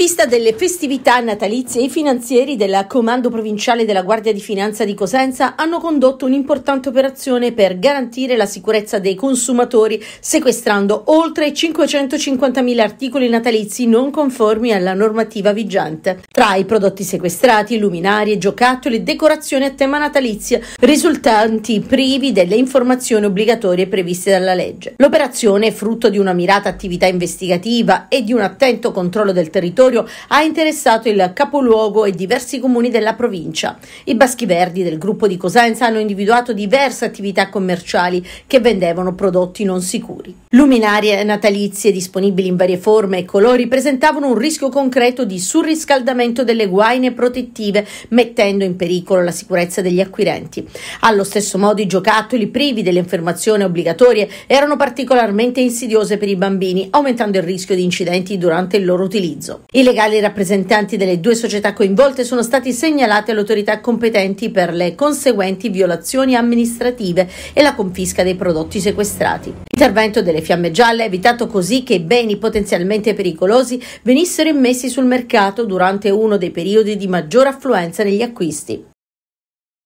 vista delle festività natalizie, i finanzieri del Comando Provinciale della Guardia di Finanza di Cosenza hanno condotto un'importante operazione per garantire la sicurezza dei consumatori, sequestrando oltre 550.000 articoli natalizi non conformi alla normativa vigente. Tra i prodotti sequestrati, luminarie, giocattoli e decorazioni a tema natalizia, risultanti privi delle informazioni obbligatorie previste dalla legge. L'operazione è frutto di una mirata attività investigativa e di un attento controllo del territorio territorio ha interessato il capoluogo e diversi comuni della provincia. I Baschi Verdi del gruppo di Cosenza hanno individuato diverse attività commerciali che vendevano prodotti non sicuri. Luminarie natalizie disponibili in varie forme e colori presentavano un rischio concreto di surriscaldamento delle guaine protettive, mettendo in pericolo la sicurezza degli acquirenti. Allo stesso modo i giocattoli privi delle informazioni obbligatorie erano particolarmente insidiose per i bambini, aumentando il rischio di incidenti durante il loro utilizzo. I legali rappresentanti delle due società coinvolte sono stati segnalati alle autorità competenti per le conseguenti violazioni amministrative e la confisca dei prodotti sequestrati. L'intervento delle le fiamme gialle ha evitato così che beni potenzialmente pericolosi venissero immessi sul mercato durante uno dei periodi di maggior affluenza negli acquisti.